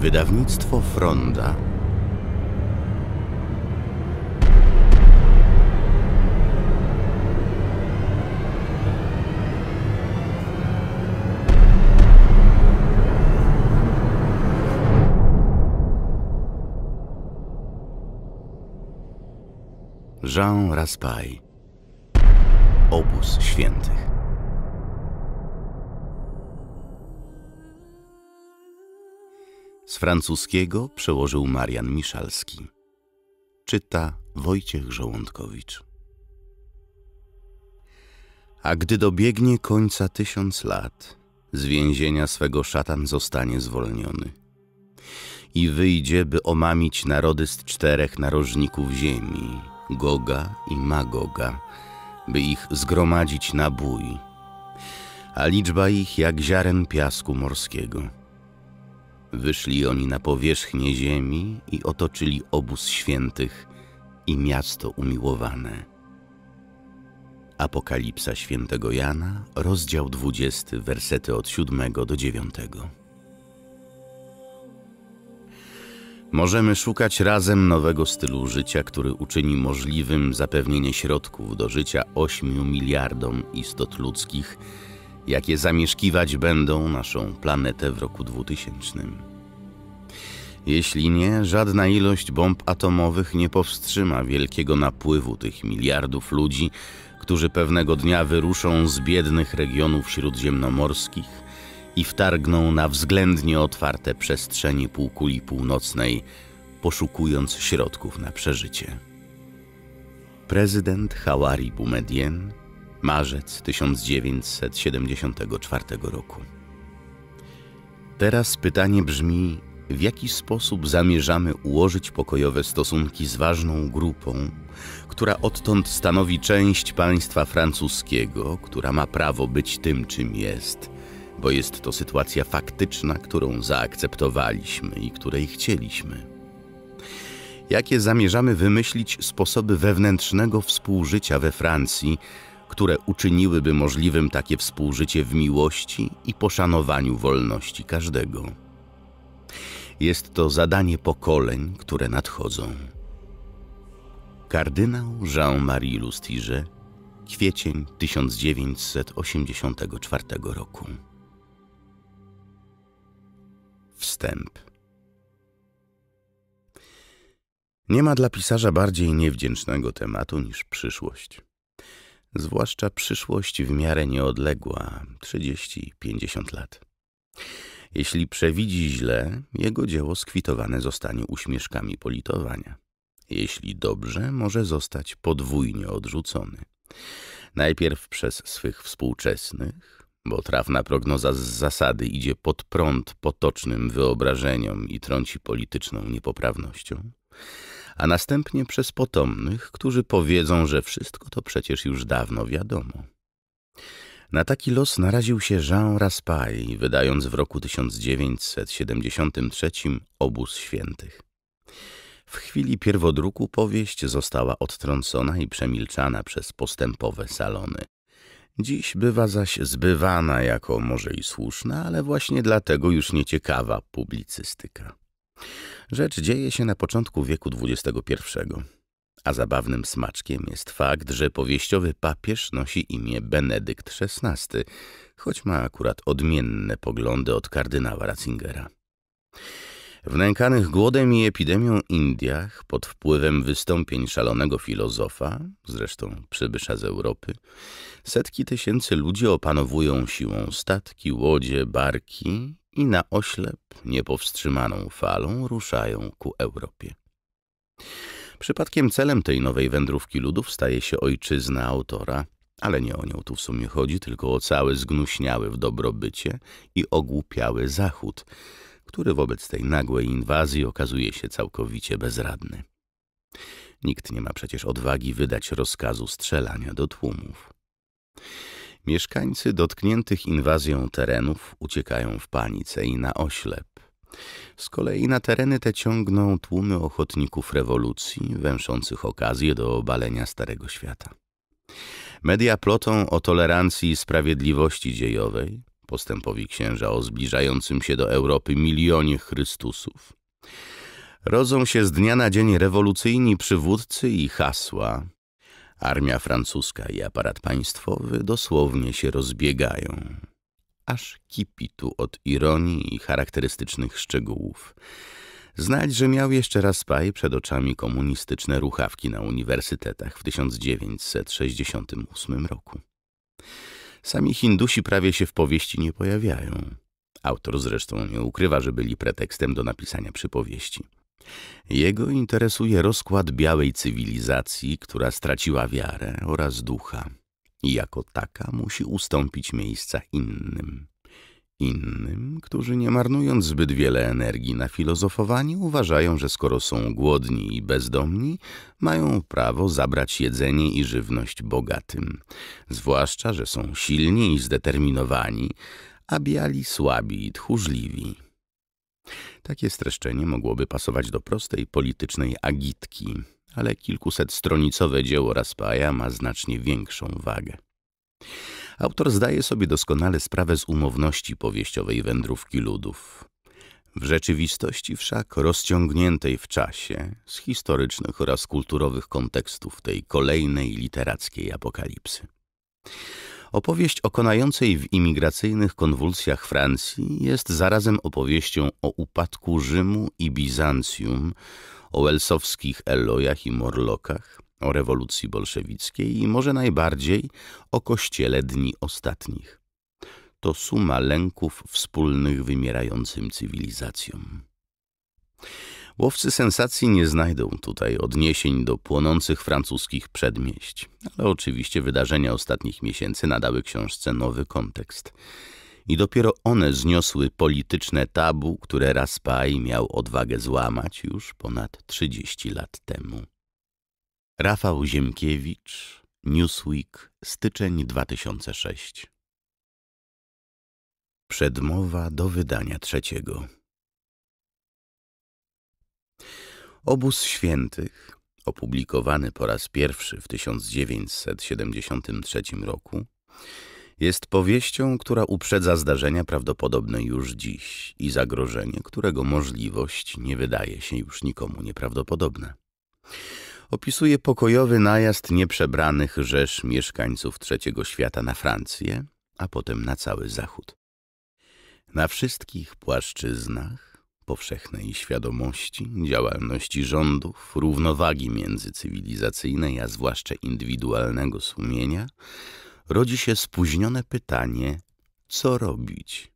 Wydawnictwo Fronda Jean Raspail Obóz Świętych Z francuskiego przełożył Marian Miszalski. Czyta Wojciech Żołądkowicz. A gdy dobiegnie końca tysiąc lat, z więzienia swego szatan zostanie zwolniony i wyjdzie, by omamić narody z czterech narożników ziemi, Goga i Magoga, by ich zgromadzić na bój, a liczba ich jak ziaren piasku morskiego. Wyszli oni na powierzchnię ziemi i otoczyli obóz świętych i miasto umiłowane. Apokalipsa świętego Jana, rozdział 20, wersety od 7 do 9. Możemy szukać razem nowego stylu życia, który uczyni możliwym zapewnienie środków do życia 8 miliardom istot ludzkich, jakie zamieszkiwać będą naszą planetę w roku 2000. Jeśli nie, żadna ilość bomb atomowych nie powstrzyma wielkiego napływu tych miliardów ludzi, którzy pewnego dnia wyruszą z biednych regionów śródziemnomorskich i wtargnął na względnie otwarte przestrzenie półkuli północnej, poszukując środków na przeżycie. Prezydent Hawari Boumedienne, marzec 1974 roku. Teraz pytanie brzmi, w jaki sposób zamierzamy ułożyć pokojowe stosunki z ważną grupą, która odtąd stanowi część państwa francuskiego, która ma prawo być tym, czym jest – bo jest to sytuacja faktyczna, którą zaakceptowaliśmy i której chcieliśmy. Jakie zamierzamy wymyślić sposoby wewnętrznego współżycia we Francji, które uczyniłyby możliwym takie współżycie w miłości i poszanowaniu wolności każdego? Jest to zadanie pokoleń, które nadchodzą. Kardynał Jean-Marie Lustiger, kwiecień 1984 roku. Wstęp. Nie ma dla pisarza bardziej niewdzięcznego tematu niż przyszłość. Zwłaszcza przyszłość w miarę nieodległa 30-50 lat. Jeśli przewidzi źle, jego dzieło skwitowane zostanie uśmieszkami politowania. Jeśli dobrze, może zostać podwójnie odrzucony. Najpierw przez swych współczesnych, bo trafna prognoza z zasady idzie pod prąd potocznym wyobrażeniom i trąci polityczną niepoprawnością, a następnie przez potomnych, którzy powiedzą, że wszystko to przecież już dawno wiadomo. Na taki los naraził się Jean Raspail, wydając w roku 1973 Obóz Świętych. W chwili pierwodruku powieść została odtrącona i przemilczana przez postępowe salony, Dziś bywa zaś zbywana jako może i słuszna, ale właśnie dlatego już nieciekawa publicystyka. Rzecz dzieje się na początku wieku XXI, a zabawnym smaczkiem jest fakt, że powieściowy papież nosi imię Benedykt XVI, choć ma akurat odmienne poglądy od kardynała Ratzingera. W nękanych głodem i epidemią Indiach, pod wpływem wystąpień szalonego filozofa, zresztą przybysza z Europy, setki tysięcy ludzi opanowują siłą statki, łodzie, barki i na oślep, niepowstrzymaną falą, ruszają ku Europie. Przypadkiem celem tej nowej wędrówki ludów staje się ojczyzna autora, ale nie o nią tu w sumie chodzi, tylko o cały zgnuśniały w dobrobycie i ogłupiały Zachód – który wobec tej nagłej inwazji okazuje się całkowicie bezradny. Nikt nie ma przecież odwagi wydać rozkazu strzelania do tłumów. Mieszkańcy dotkniętych inwazją terenów uciekają w panice i na oślep. Z kolei na tereny te ciągną tłumy ochotników rewolucji, węszących okazję do obalenia Starego Świata. Media plotą o tolerancji i sprawiedliwości dziejowej, postępowi księża o zbliżającym się do Europy milionie Chrystusów. Rodzą się z dnia na dzień rewolucyjni przywódcy i hasła. Armia francuska i aparat państwowy dosłownie się rozbiegają. Aż kipi tu od ironii i charakterystycznych szczegółów. Znać, że miał jeszcze raz paj przed oczami komunistyczne ruchawki na uniwersytetach w 1968 roku. Sami Hindusi prawie się w powieści nie pojawiają. Autor zresztą nie ukrywa, że byli pretekstem do napisania przypowieści. Jego interesuje rozkład białej cywilizacji, która straciła wiarę oraz ducha i jako taka musi ustąpić miejsca innym. Innym, którzy nie marnując zbyt wiele energii na filozofowanie, uważają, że skoro są głodni i bezdomni, mają prawo zabrać jedzenie i żywność bogatym. Zwłaszcza, że są silni i zdeterminowani, a biali słabi i tchórzliwi. Takie streszczenie mogłoby pasować do prostej politycznej agitki, ale kilkusetstronicowe dzieło Raspaja ma znacznie większą wagę. Autor zdaje sobie doskonale sprawę z umowności powieściowej wędrówki ludów. W rzeczywistości wszak rozciągniętej w czasie, z historycznych oraz kulturowych kontekstów tej kolejnej literackiej apokalipsy. Opowieść o konającej w imigracyjnych konwulsjach Francji jest zarazem opowieścią o upadku Rzymu i Bizancjum, o elsowskich Elojach i Morlokach, o rewolucji bolszewickiej i może najbardziej o Kościele dni ostatnich. To suma lęków wspólnych wymierającym cywilizacjom. Łowcy sensacji nie znajdą tutaj odniesień do płonących francuskich przedmieść, ale oczywiście wydarzenia ostatnich miesięcy nadały książce nowy kontekst. I dopiero one zniosły polityczne tabu, które Raspail miał odwagę złamać już ponad 30 lat temu. Rafał Ziemkiewicz, Newsweek, styczeń 2006. Przedmowa do wydania trzeciego. Obóz Świętych, opublikowany po raz pierwszy w 1973 roku, jest powieścią, która uprzedza zdarzenia prawdopodobne już dziś i zagrożenie, którego możliwość nie wydaje się już nikomu nieprawdopodobna opisuje pokojowy najazd nieprzebranych rzesz mieszkańców Trzeciego Świata na Francję, a potem na cały Zachód. Na wszystkich płaszczyznach powszechnej świadomości, działalności rządów, równowagi międzycywilizacyjnej, a zwłaszcza indywidualnego sumienia, rodzi się spóźnione pytanie, co robić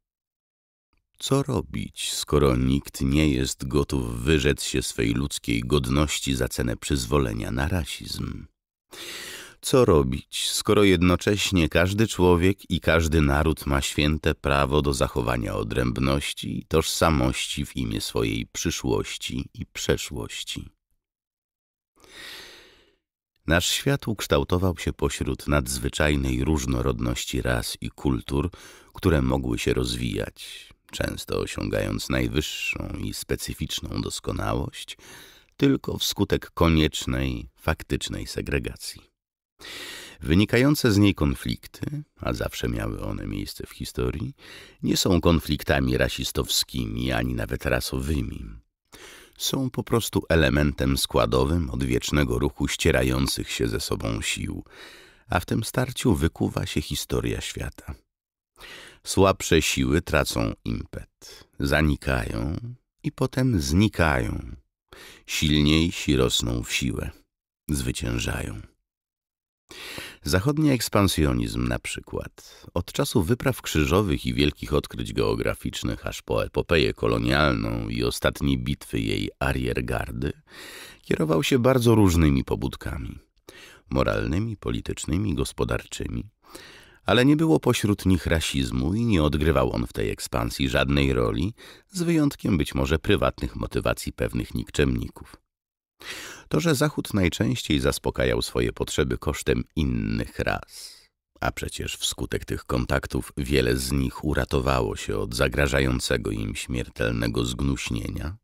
co robić, skoro nikt nie jest gotów wyrzec się swej ludzkiej godności za cenę przyzwolenia na rasizm? Co robić, skoro jednocześnie każdy człowiek i każdy naród ma święte prawo do zachowania odrębności i tożsamości w imię swojej przyszłości i przeszłości? Nasz świat ukształtował się pośród nadzwyczajnej różnorodności ras i kultur, które mogły się rozwijać często osiągając najwyższą i specyficzną doskonałość, tylko wskutek koniecznej, faktycznej segregacji. Wynikające z niej konflikty, a zawsze miały one miejsce w historii, nie są konfliktami rasistowskimi ani nawet rasowymi. Są po prostu elementem składowym odwiecznego ruchu ścierających się ze sobą sił, a w tym starciu wykuwa się historia świata. Słabsze siły tracą impet, zanikają i potem znikają. Silniejsi rosną w siłę, zwyciężają. Zachodni ekspansjonizm na przykład. Od czasu wypraw krzyżowych i wielkich odkryć geograficznych, aż po epopeję kolonialną i ostatniej bitwy jej ariergardy, kierował się bardzo różnymi pobudkami. Moralnymi, politycznymi, gospodarczymi, ale nie było pośród nich rasizmu i nie odgrywał on w tej ekspansji żadnej roli, z wyjątkiem być może prywatnych motywacji pewnych nikczemników. To, że Zachód najczęściej zaspokajał swoje potrzeby kosztem innych ras, a przecież wskutek tych kontaktów wiele z nich uratowało się od zagrażającego im śmiertelnego zgnuśnienia,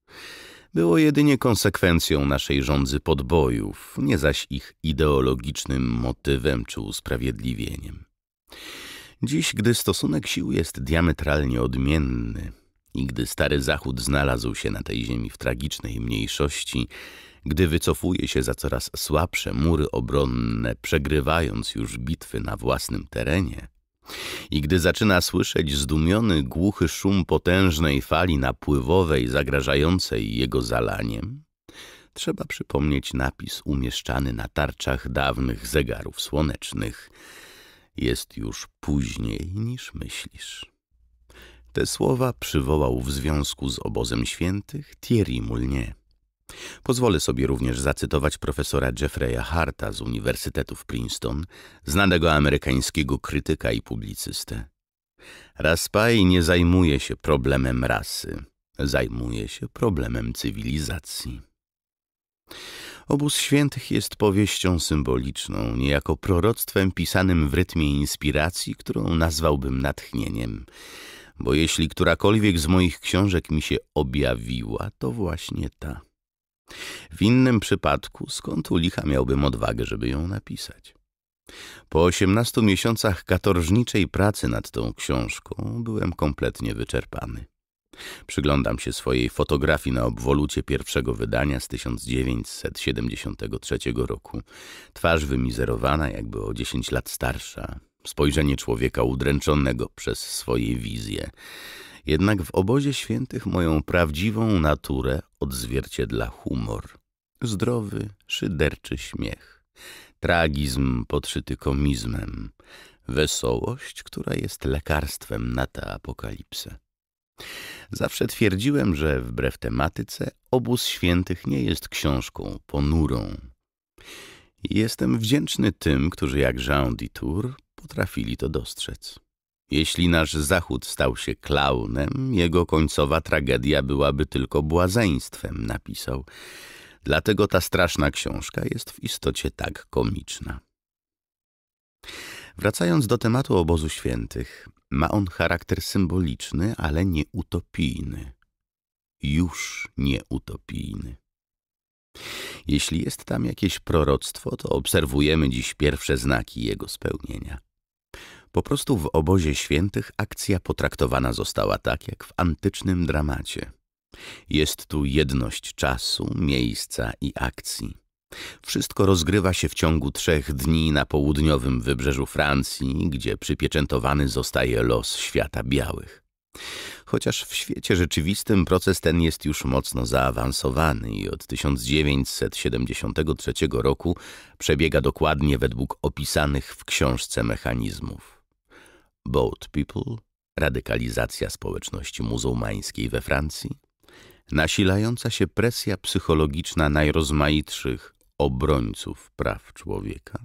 było jedynie konsekwencją naszej rządzy podbojów, nie zaś ich ideologicznym motywem czy usprawiedliwieniem. Dziś, gdy stosunek sił jest diametralnie odmienny i gdy Stary Zachód znalazł się na tej ziemi w tragicznej mniejszości, gdy wycofuje się za coraz słabsze mury obronne, przegrywając już bitwy na własnym terenie, i gdy zaczyna słyszeć zdumiony, głuchy szum potężnej fali napływowej zagrażającej jego zalaniem, trzeba przypomnieć napis umieszczany na tarczach dawnych zegarów słonecznych – jest już później niż myślisz. Te słowa przywołał w związku z obozem świętych Thierry Mulnie. Pozwolę sobie również zacytować profesora Jeffreya Harta z Uniwersytetu w Princeton, znanego amerykańskiego krytyka i publicystę. Raspai nie zajmuje się problemem rasy, zajmuje się problemem cywilizacji. Obóz świętych jest powieścią symboliczną, niejako proroctwem pisanym w rytmie inspiracji, którą nazwałbym natchnieniem. Bo jeśli którakolwiek z moich książek mi się objawiła, to właśnie ta. W innym przypadku, skąd u licha miałbym odwagę, żeby ją napisać? Po osiemnastu miesiącach katorżniczej pracy nad tą książką byłem kompletnie wyczerpany. Przyglądam się swojej fotografii na obwolucie pierwszego wydania z 1973 roku. Twarz wymizerowana, jakby o 10 lat starsza. Spojrzenie człowieka udręczonego przez swoje wizje. Jednak w obozie świętych moją prawdziwą naturę odzwierciedla humor. Zdrowy, szyderczy śmiech. Tragizm podszyty komizmem. Wesołość, która jest lekarstwem na tę apokalipsę. Zawsze twierdziłem, że wbrew tematyce obóz świętych nie jest książką ponurą. Jestem wdzięczny tym, którzy jak Jean Ditour potrafili to dostrzec. Jeśli nasz Zachód stał się klaunem, jego końcowa tragedia byłaby tylko błazeństwem, napisał. Dlatego ta straszna książka jest w istocie tak komiczna. Wracając do tematu obozu świętych, ma on charakter symboliczny, ale nie utopijny. Już nie utopijny. Jeśli jest tam jakieś proroctwo, to obserwujemy dziś pierwsze znaki jego spełnienia. Po prostu w obozie świętych akcja potraktowana została tak, jak w antycznym dramacie. Jest tu jedność czasu, miejsca i akcji. Wszystko rozgrywa się w ciągu trzech dni na południowym wybrzeżu Francji, gdzie przypieczętowany zostaje los świata białych. Chociaż w świecie rzeczywistym proces ten jest już mocno zaawansowany i od 1973 roku przebiega dokładnie według opisanych w książce mechanizmów. Boat People, radykalizacja społeczności muzułmańskiej we Francji, nasilająca się presja psychologiczna najrozmaitszych obrońców praw człowieka.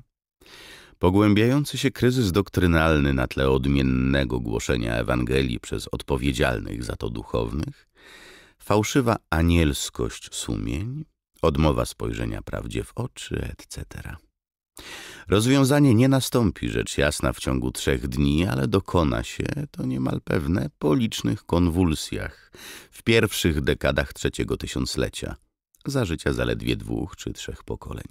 Pogłębiający się kryzys doktrynalny na tle odmiennego głoszenia Ewangelii przez odpowiedzialnych za to duchownych, fałszywa anielskość sumień, odmowa spojrzenia prawdzie w oczy, etc. Rozwiązanie nie nastąpi, rzecz jasna, w ciągu trzech dni, ale dokona się, to niemal pewne, po licznych konwulsjach w pierwszych dekadach trzeciego tysiąclecia – za życia zaledwie dwóch czy trzech pokoleń.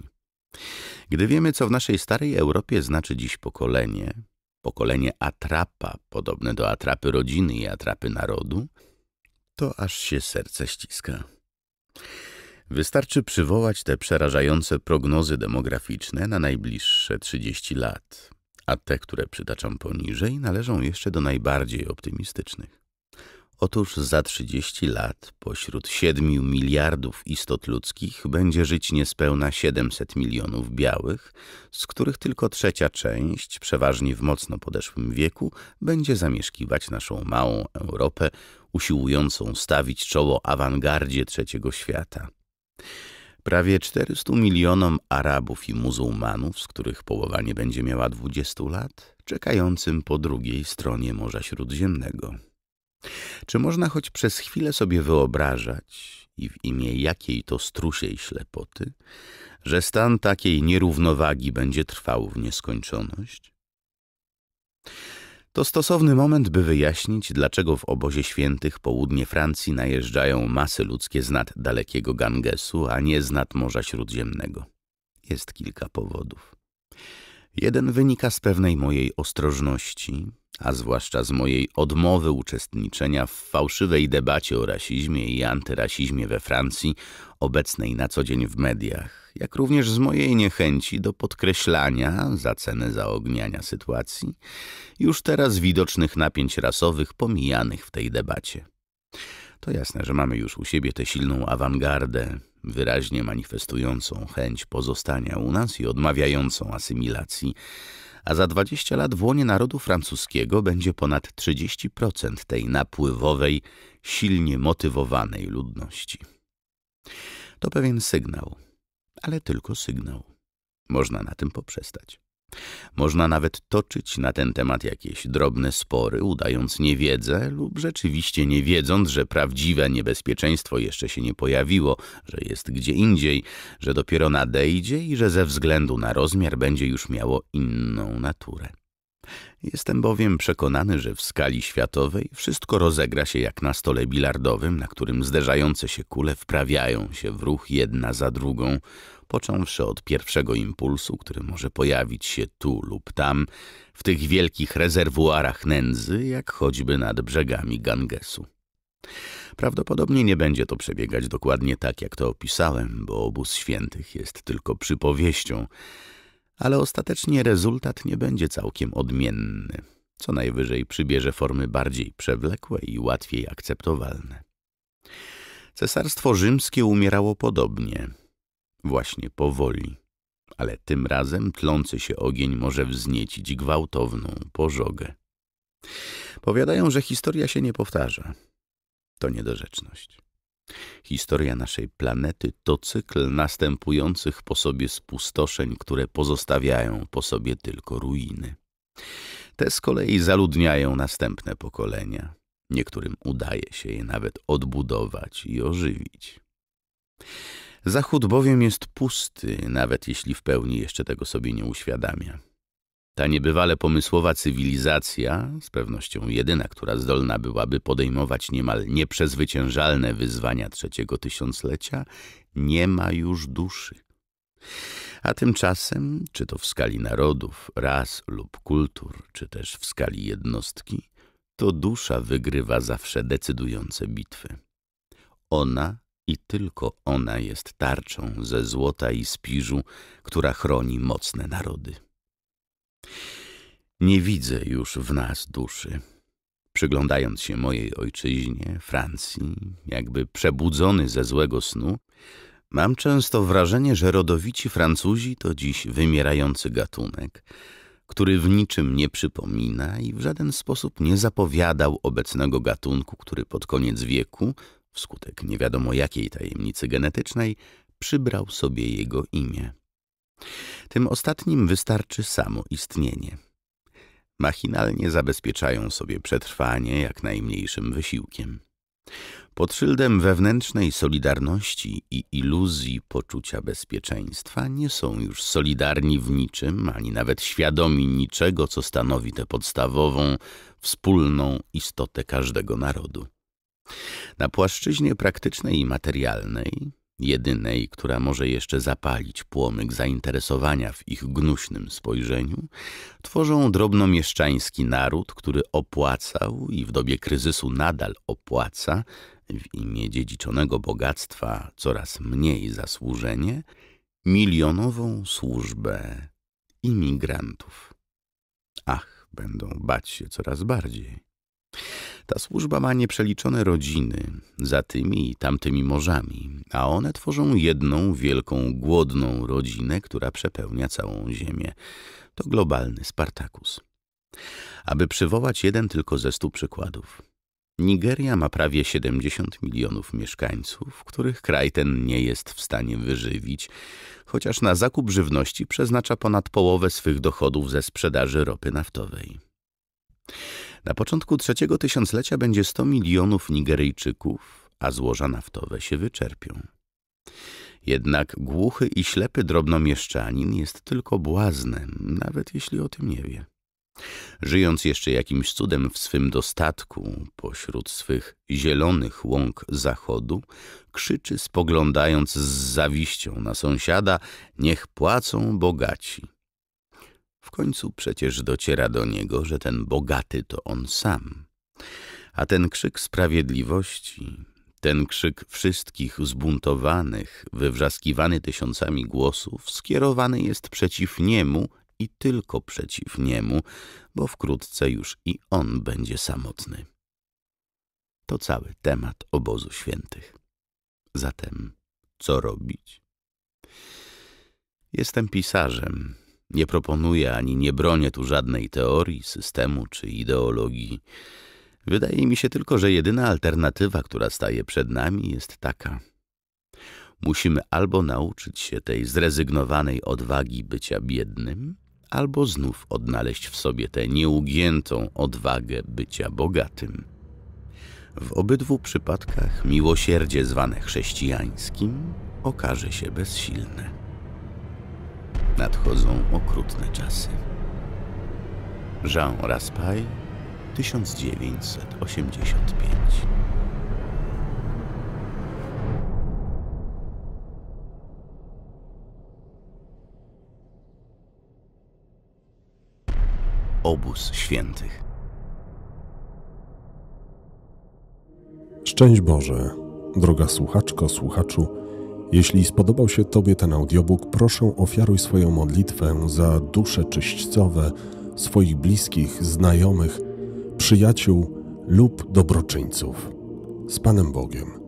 Gdy wiemy, co w naszej starej Europie znaczy dziś pokolenie, pokolenie atrapa, podobne do atrapy rodziny i atrapy narodu, to aż się serce ściska. Wystarczy przywołać te przerażające prognozy demograficzne na najbliższe 30 lat, a te, które przytaczam poniżej, należą jeszcze do najbardziej optymistycznych. Otóż za 30 lat pośród 7 miliardów istot ludzkich będzie żyć niespełna 700 milionów białych, z których tylko trzecia część, przeważnie w mocno podeszłym wieku, będzie zamieszkiwać naszą małą Europę, usiłującą stawić czoło awangardzie trzeciego świata. Prawie 400 milionom Arabów i muzułmanów, z których połowa nie będzie miała 20 lat, czekającym po drugiej stronie Morza Śródziemnego. Czy można choć przez chwilę sobie wyobrażać, i w imię jakiej to strusiej ślepoty, że stan takiej nierównowagi będzie trwał w nieskończoność? To stosowny moment, by wyjaśnić, dlaczego w obozie świętych południe Francji najeżdżają masy ludzkie z nad dalekiego Gangesu, a nie z nad Morza Śródziemnego. Jest kilka powodów. Jeden wynika z pewnej mojej ostrożności, a zwłaszcza z mojej odmowy uczestniczenia w fałszywej debacie o rasizmie i antyrasizmie we Francji, obecnej na co dzień w mediach, jak również z mojej niechęci do podkreślania, za cenę zaogniania sytuacji, już teraz widocznych napięć rasowych pomijanych w tej debacie. To jasne, że mamy już u siebie tę silną awangardę, wyraźnie manifestującą chęć pozostania u nas i odmawiającą asymilacji, a za 20 lat w łonie narodu francuskiego będzie ponad 30% tej napływowej, silnie motywowanej ludności. To pewien sygnał, ale tylko sygnał. Można na tym poprzestać. Można nawet toczyć na ten temat jakieś drobne spory, udając niewiedzę lub rzeczywiście nie wiedząc, że prawdziwe niebezpieczeństwo jeszcze się nie pojawiło, że jest gdzie indziej, że dopiero nadejdzie i że ze względu na rozmiar będzie już miało inną naturę. Jestem bowiem przekonany, że w skali światowej wszystko rozegra się jak na stole bilardowym, na którym zderzające się kule wprawiają się w ruch jedna za drugą, począwszy od pierwszego impulsu, który może pojawić się tu lub tam, w tych wielkich rezerwuarach nędzy, jak choćby nad brzegami Gangesu. Prawdopodobnie nie będzie to przebiegać dokładnie tak, jak to opisałem, bo obóz świętych jest tylko przypowieścią, ale ostatecznie rezultat nie będzie całkiem odmienny. Co najwyżej przybierze formy bardziej przewlekłe i łatwiej akceptowalne. Cesarstwo rzymskie umierało podobnie. Właśnie powoli. Ale tym razem tlący się ogień może wzniecić gwałtowną pożogę. Powiadają, że historia się nie powtarza. To niedorzeczność. Historia naszej planety to cykl następujących po sobie spustoszeń, które pozostawiają po sobie tylko ruiny. Te z kolei zaludniają następne pokolenia. Niektórym udaje się je nawet odbudować i ożywić. Zachód bowiem jest pusty, nawet jeśli w pełni jeszcze tego sobie nie uświadamia. Ta niebywale pomysłowa cywilizacja, z pewnością jedyna, która zdolna byłaby podejmować niemal nieprzezwyciężalne wyzwania trzeciego tysiąclecia, nie ma już duszy. A tymczasem, czy to w skali narodów, ras lub kultur, czy też w skali jednostki, to dusza wygrywa zawsze decydujące bitwy. Ona i tylko ona jest tarczą ze złota i spiżu, która chroni mocne narody. Nie widzę już w nas duszy. Przyglądając się mojej ojczyźnie, Francji, jakby przebudzony ze złego snu, mam często wrażenie, że rodowici Francuzi to dziś wymierający gatunek, który w niczym nie przypomina i w żaden sposób nie zapowiadał obecnego gatunku, który pod koniec wieku wskutek nie wiadomo jakiej tajemnicy genetycznej, przybrał sobie jego imię. Tym ostatnim wystarczy samo istnienie. Machinalnie zabezpieczają sobie przetrwanie jak najmniejszym wysiłkiem. Pod szyldem wewnętrznej solidarności i iluzji poczucia bezpieczeństwa nie są już solidarni w niczym, ani nawet świadomi niczego, co stanowi tę podstawową, wspólną istotę każdego narodu. Na płaszczyźnie praktycznej i materialnej, jedynej, która może jeszcze zapalić płomyk zainteresowania w ich gnuśnym spojrzeniu, tworzą drobnomieszczański naród, który opłacał i w dobie kryzysu nadal opłaca w imię dziedziczonego bogactwa coraz mniej zasłużenie, milionową służbę imigrantów. Ach, będą bać się coraz bardziej. Ta służba ma nieprzeliczone rodziny za tymi i tamtymi morzami, a one tworzą jedną wielką, głodną rodzinę, która przepełnia całą Ziemię. To globalny Spartakus. Aby przywołać jeden tylko ze stu przykładów. Nigeria ma prawie 70 milionów mieszkańców, których kraj ten nie jest w stanie wyżywić, chociaż na zakup żywności przeznacza ponad połowę swych dochodów ze sprzedaży ropy naftowej. Na początku trzeciego tysiąclecia będzie 100 milionów Nigeryjczyków, a złoża naftowe się wyczerpią. Jednak głuchy i ślepy drobnomieszczanin jest tylko błaznem, nawet jeśli o tym nie wie. Żyjąc jeszcze jakimś cudem w swym dostatku, pośród swych zielonych łąk zachodu, krzyczy spoglądając z zawiścią na sąsiada, niech płacą bogaci. W końcu przecież dociera do niego, że ten bogaty to on sam. A ten krzyk sprawiedliwości, ten krzyk wszystkich zbuntowanych, wywrzaskiwany tysiącami głosów, skierowany jest przeciw niemu i tylko przeciw niemu, bo wkrótce już i on będzie samotny. To cały temat obozu świętych. Zatem co robić? Jestem pisarzem, nie proponuję ani nie bronię tu żadnej teorii, systemu czy ideologii. Wydaje mi się tylko, że jedyna alternatywa, która staje przed nami, jest taka. Musimy albo nauczyć się tej zrezygnowanej odwagi bycia biednym, albo znów odnaleźć w sobie tę nieugiętą odwagę bycia bogatym. W obydwu przypadkach miłosierdzie zwane chrześcijańskim okaże się bezsilne. Nadchodzą okrutne czasy. Jean Raspail, 1985 Obóz Świętych Szczęść Boże, droga słuchaczko, słuchaczu, jeśli spodobał się Tobie ten audiobook, proszę ofiaruj swoją modlitwę za dusze czyśćcowe swoich bliskich, znajomych, przyjaciół lub dobroczyńców. Z Panem Bogiem.